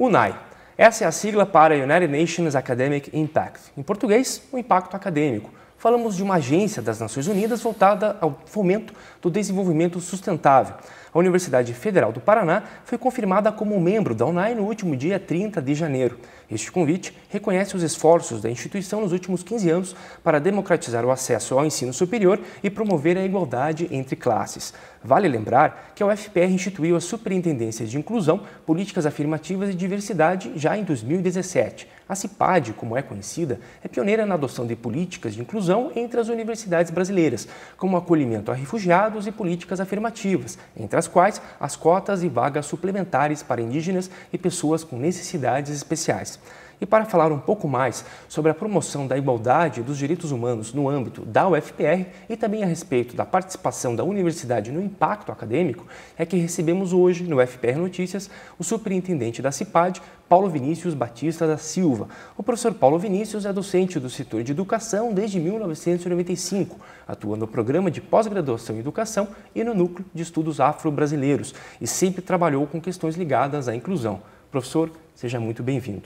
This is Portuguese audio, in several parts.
UNAI. Essa é a sigla para United Nations Academic Impact, em português, o impacto acadêmico. Falamos de uma agência das Nações Unidas voltada ao fomento do desenvolvimento sustentável. A Universidade Federal do Paraná foi confirmada como membro da UNAI no último dia 30 de janeiro. Este convite reconhece os esforços da instituição nos últimos 15 anos para democratizar o acesso ao ensino superior e promover a igualdade entre classes. Vale lembrar que a UFPR instituiu a Superintendência de Inclusão, Políticas Afirmativas e Diversidade já em 2017. A CIPAD, como é conhecida, é pioneira na adoção de políticas de inclusão entre as universidades brasileiras, como acolhimento a refugiados e políticas afirmativas entre as quais as cotas e vagas suplementares para indígenas e pessoas com necessidades especiais. E para falar um pouco mais sobre a promoção da igualdade dos direitos humanos no âmbito da UFPR e também a respeito da participação da universidade no impacto acadêmico, é que recebemos hoje no UFPR Notícias o superintendente da CIPAD, Paulo Vinícius Batista da Silva. O professor Paulo Vinícius é docente do setor de educação desde 1995, atua no programa de pós-graduação em educação e no núcleo de estudos afro-brasileiros e sempre trabalhou com questões ligadas à inclusão. Professor, seja muito bem-vindo.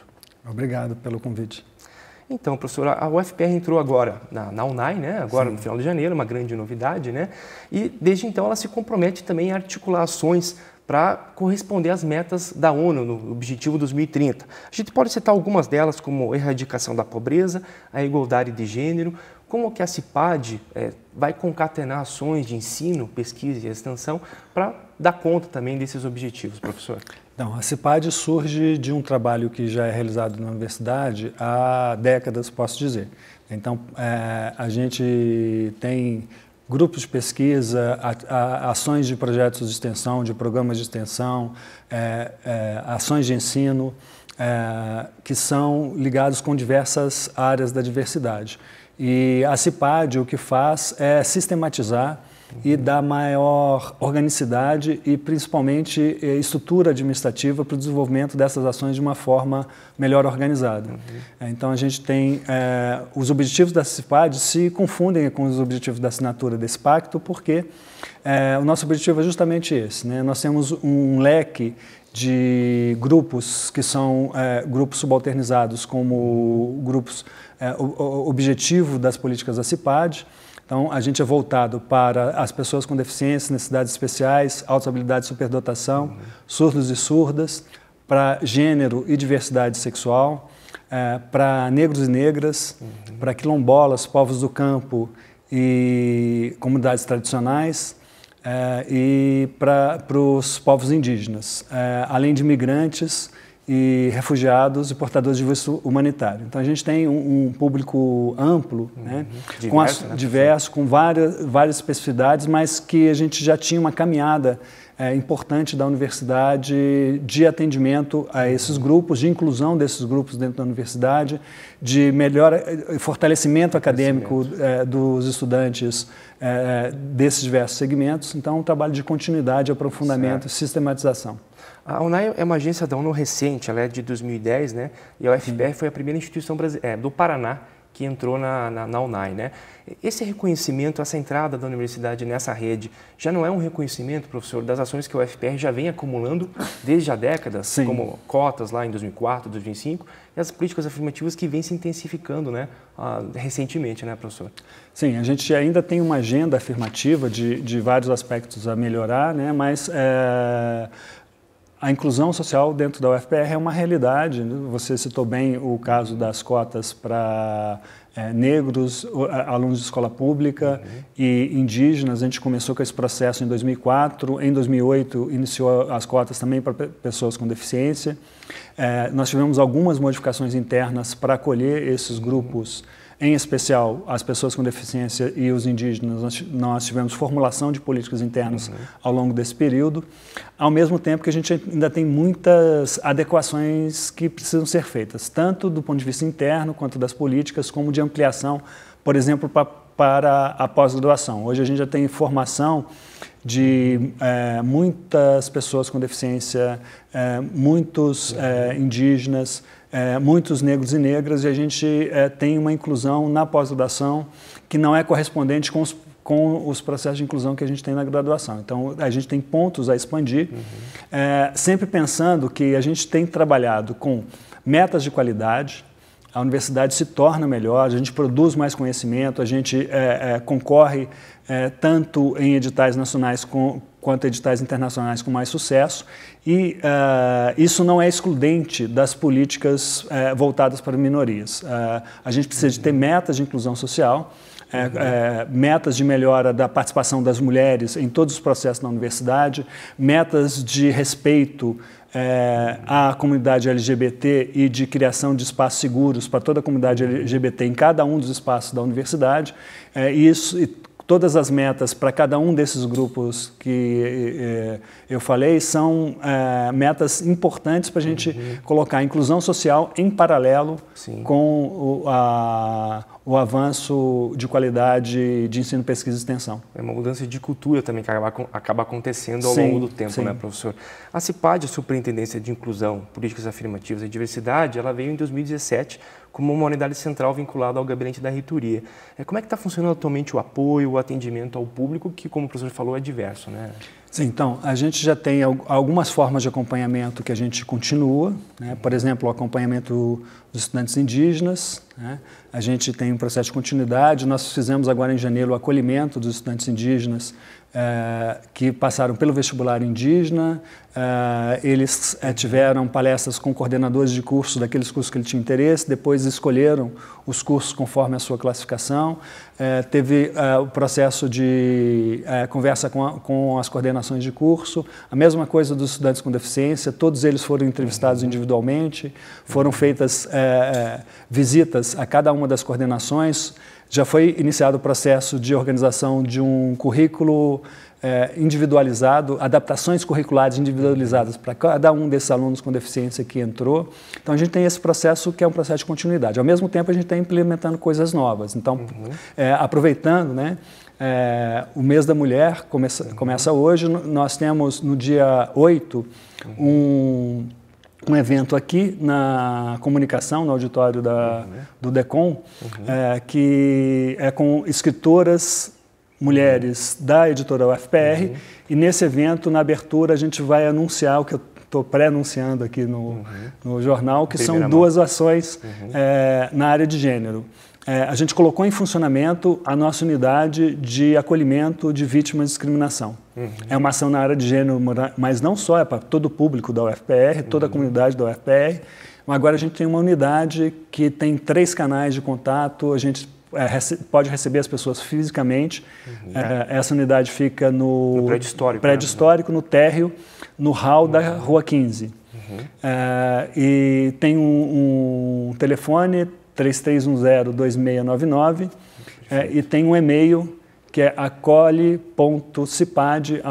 Obrigado pelo convite. Então, professora, a UFPR entrou agora na, na UNAI, né? agora Sim. no final de janeiro, uma grande novidade, né? e desde então ela se compromete também a articular ações para corresponder às metas da ONU no Objetivo 2030. A gente pode citar algumas delas, como erradicação da pobreza, a igualdade de gênero, como que a CIPAD é, vai concatenar ações de ensino, pesquisa e extensão para dar conta também desses objetivos, professor? Então, a CIPAD surge de um trabalho que já é realizado na universidade há décadas, posso dizer. Então, é, a gente tem grupos de pesquisa, a, a, ações de projetos de extensão, de programas de extensão, é, é, ações de ensino, é, que são ligados com diversas áreas da diversidade. E a CIPAD o que faz é sistematizar e da maior organicidade e principalmente eh, estrutura administrativa para o desenvolvimento dessas ações de uma forma melhor organizada. Uhum. É, então a gente tem é, os objetivos da CIPAD se confundem com os objetivos da assinatura desse pacto porque é, o nosso objetivo é justamente esse, né? Nós temos um leque de grupos que são é, grupos subalternizados como grupos é, o, o objetivo das políticas da CIPAD então, a gente é voltado para as pessoas com deficiência, necessidades especiais, altas habilidades de superdotação, uhum. surdos e surdas, para gênero e diversidade sexual, é, para negros e negras, uhum. para quilombolas, povos do campo e comunidades tradicionais, é, e para os povos indígenas, é, além de imigrantes e refugiados e portadores de visto humanitário. Então a gente tem um, um público amplo, né, uhum. né? diverso, com, as, né? diverso, com várias, várias especificidades, mas que a gente já tinha uma caminhada é, importante da universidade de atendimento a esses grupos, de inclusão desses grupos dentro da universidade, de melhor eh, fortalecimento acadêmico é, dos estudantes é, desses diversos segmentos. Então, um trabalho de continuidade, aprofundamento, certo. sistematização. A UNAI é uma agência da ONU recente, ela é de 2010, né? E a UFPR foi a primeira instituição é, do Paraná que entrou na, na, na, UNAI. Né? Esse reconhecimento, essa entrada da universidade nessa rede, já não é um reconhecimento, professor, das ações que o UFPR já vem acumulando desde há décadas, assim Sim. como cotas lá em 2004, 2005, e as políticas afirmativas que vêm se intensificando né, uh, recentemente, né, professor? Sim, a gente ainda tem uma agenda afirmativa de, de vários aspectos a melhorar, né, mas é, a inclusão social dentro da UFPR é uma realidade. Você citou bem o caso das cotas para é, negros, alunos de escola pública uhum. e indígenas. A gente começou com esse processo em 2004. Em 2008, iniciou as cotas também para pessoas com deficiência. É, nós tivemos algumas modificações internas para acolher esses grupos. Uhum em especial as pessoas com deficiência e os indígenas, nós, tivemos formulação de políticas internas uhum. ao longo desse período, ao mesmo tempo que a gente ainda tem muitas adequações que precisam ser feitas, tanto do ponto de vista interno quanto das políticas, como de ampliação, por exemplo, pra, para a pós-graduação. Hoje a gente já tem formação de é, muitas pessoas com deficiência, é, muitos é, indígenas, é, muitos negros e negras e a gente é, tem uma inclusão na pós-graduação que não é correspondente com os, com os processos de inclusão que a gente tem na graduação. Então, a gente tem pontos a expandir, uhum. é, sempre pensando que a gente tem trabalhado com metas de qualidade, a universidade se torna melhor, a gente produz mais conhecimento, a gente é, é, concorre é, tanto em editais nacionais com, quanto editais internacionais com mais sucesso. E uh, isso não é excludente das políticas uh, voltadas para minorias. Uh, a gente precisa de ter metas de inclusão social. É, é, metas de melhora da participação das mulheres em todos os processos na universidade, metas de respeito é, à comunidade LGBT e de criação de espaços seguros para toda a comunidade LGBT em cada um dos espaços da universidade. É, e isso, e todas as metas para cada um desses grupos que é, eu falei são é, metas importantes para a gente uhum. colocar a inclusão social em paralelo Sim. com o, a, o avanço de qualidade de ensino, pesquisa e extensão. É uma mudança de cultura também que acaba acontecendo ao sim, longo do tempo, né, sim. né, professor? A CIPAD, a Superintendência de Inclusão, Políticas Afirmativas e Diversidade, ela veio em 2017 como uma unidade central vinculada ao gabinete da reitoria. É, como é que está funcionando atualmente o apoio, o atendimento ao público, que, como o professor falou, é diverso, né? Sim, então, a gente já tem algumas formas de acompanhamento que a gente continua, né? por exemplo, o acompanhamento dos estudantes indígenas, né? a gente tem um processo de continuidade, nós fizemos agora em janeiro o acolhimento dos estudantes indígenas eh, que passaram pelo vestibular indígena, eh, eles eh, tiveram palestras com coordenadores de curso daqueles cursos que ele tinha interesse, depois escolheram os cursos conforme a sua classificação, teve o processo de conversa com, com, as coordenações de curso, a mesma coisa dos estudantes com deficiência, todos eles foram entrevistados individualmente, foram feitas visitas a cada uma das coordenações, já foi iniciado o processo de organização de um currículo é, individualizado, adaptações curriculares individualizadas para cada um desses alunos com deficiência que entrou. Então a gente tem esse processo que é um processo de continuidade. Ao mesmo tempo a gente está implementando coisas novas. Então uhum. é, aproveitando, né? É, o mês da mulher começa, uhum. começa hoje. Nós temos no dia 8 uhum. um um evento aqui na comunicação, no auditório da, uhum. do DECOM, uhum. é, que é com escritoras mulheres uhum. da editora UFPR. Uhum. E nesse evento, na abertura, a gente vai anunciar o que eu estou pré-anunciando aqui no, uhum. no jornal, que Primeira são mão. duas ações uhum. é, na área de gênero. É, a gente colocou em funcionamento a nossa unidade de acolhimento de vítimas de discriminação. Uhum. É uma ação na área de gênero, mas não só, é para todo o público da UFPR, toda a uhum. comunidade da UFPR. Agora a gente tem uma unidade que tem três canais de contato, a gente é, rece pode receber as pessoas fisicamente. Uhum. É, é essa unidade fica no, no prédio histórico, né? prédio né? histórico no térreo, no hall uhum. da Rua 15. Uhum. É, e tem um, um telefone 3310-2699 é, e tem um e-mail que é acolhe.cipad.ufpr.br.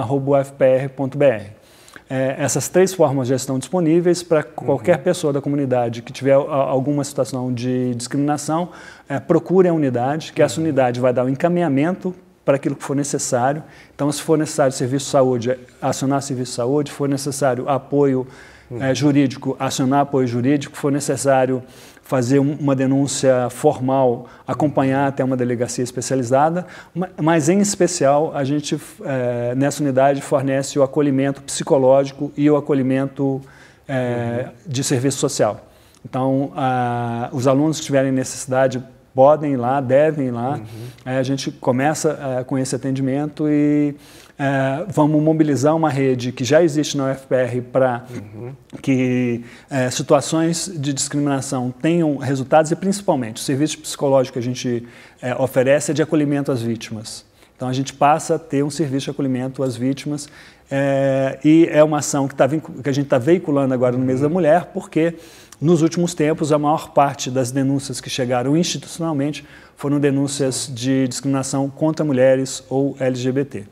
É, essas três formas já estão disponíveis para uhum. qualquer uhum. pessoa da comunidade que tiver ah, alguma situação de discriminação, é, procure a unidade, que uhum. essa unidade vai dar o um encaminhamento para aquilo que for necessário. Então, se for necessário serviço de saúde, acionar serviço de saúde, se for necessário apoio uhum. é, jurídico, acionar apoio jurídico, se for necessário fazer uma denúncia formal, acompanhar até uma delegacia especializada, mas em especial a gente é, nessa unidade fornece o acolhimento psicológico e o acolhimento é, de serviço social. Então, a, os alunos que tiverem necessidade podem ir lá, devem ir lá. Uhum. É, a gente começa é, com esse atendimento e é, vamos mobilizar uma rede que já existe na UFPR para uhum. que é, situações de discriminação tenham resultados e, principalmente, o serviço psicológico que a gente é, oferece é de acolhimento às vítimas. Então, a gente passa a ter um serviço de acolhimento às vítimas é, e é uma ação que, tá, que a gente está veiculando agora no mês da mulher, porque nos últimos tempos, a maior parte das denúncias que chegaram institucionalmente foram denúncias de discriminação contra mulheres ou LGBT.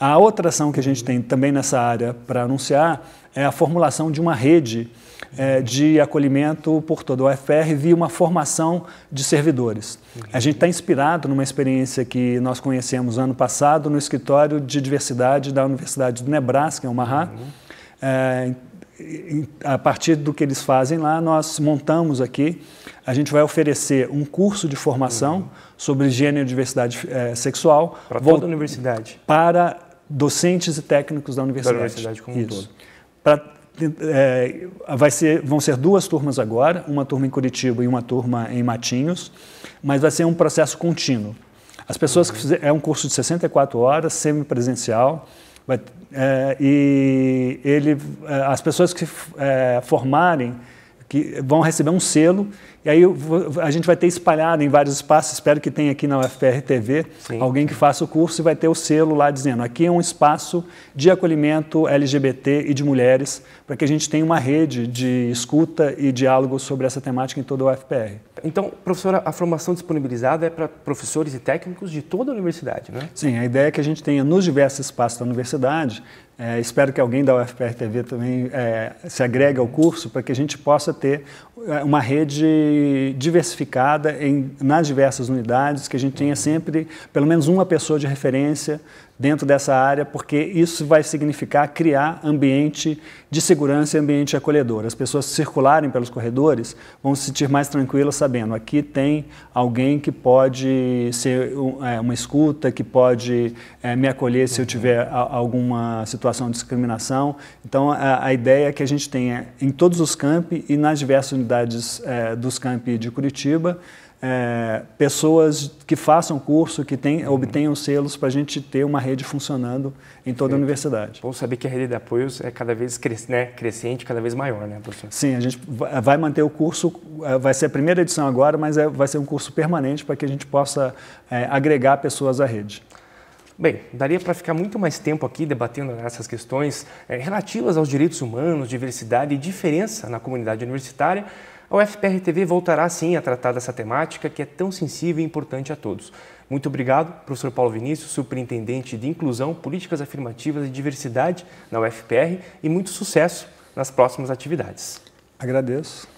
A outra ação que a gente tem também nessa área para anunciar é a formulação de uma rede é, de acolhimento por todo o UFR via uma formação de servidores. A gente está inspirado numa experiência que nós conhecemos ano passado no escritório de diversidade da Universidade do Nebraska, em Omaha. É, a partir do que eles fazem lá, nós montamos aqui. A gente vai oferecer um curso de formação uhum. sobre gênero e diversidade é, sexual. Para toda a universidade? Para docentes e técnicos da universidade. Da universidade como Isso. um todo. Pra, é, vai ser, vão ser duas turmas agora, uma turma em Curitiba e uma turma em Matinhos, mas vai ser um processo contínuo. As pessoas uhum. que fizer, é um curso de 64 horas, semipresencial, vai, é, e ele, é, as pessoas que é, formarem que vão receber um selo e aí a gente vai ter espalhado em vários espaços, espero que tenha aqui na UFR TV, Sim. alguém que faça o curso e vai ter o selo lá dizendo, aqui é um espaço de acolhimento LGBT e de mulheres, para que a gente tenha uma rede de escuta e diálogo sobre essa temática em toda a UFR. Então, professora, a formação disponibilizada é para professores e técnicos de toda a universidade, né? Sim, a ideia é que a gente tenha nos diversos espaços da universidade é, espero que alguém da UFR TV também é, se agregue ao curso para que a gente possa ter é, uma rede diversificada em, nas diversas unidades, que a gente tenha sempre pelo menos uma pessoa de referência dentro dessa área, porque isso vai significar criar ambiente de segurança e ambiente acolhedor. As pessoas circularem pelos corredores vão se sentir mais tranquilas sabendo aqui tem alguém que pode ser é, uma escuta, que pode é, me acolher se eu tiver alguma situação de discriminação. Então, a, a ideia é que a gente tenha em todos os campi e nas diversas unidades é, dos campi de Curitiba, é, pessoas que façam curso, que tem, uhum. obtenham selos para a gente ter uma rede funcionando em toda a universidade. Bom saber que a rede de apoios é cada vez cres, né, crescente, cada vez maior, né, professor? Sim, a gente vai manter o curso, é, vai ser a primeira edição agora, mas é, vai ser um curso permanente para que a gente possa é, agregar pessoas à rede. Bem, daria para ficar muito mais tempo aqui debatendo essas questões é, relativas aos direitos humanos, diversidade e diferença na comunidade universitária. A UFPR TV voltará sim a tratar dessa temática que é tão sensível e importante a todos. Muito obrigado, professor Paulo Vinícius, superintendente de Inclusão, Políticas Afirmativas e Diversidade na UFPR e muito sucesso nas próximas atividades. Agradeço.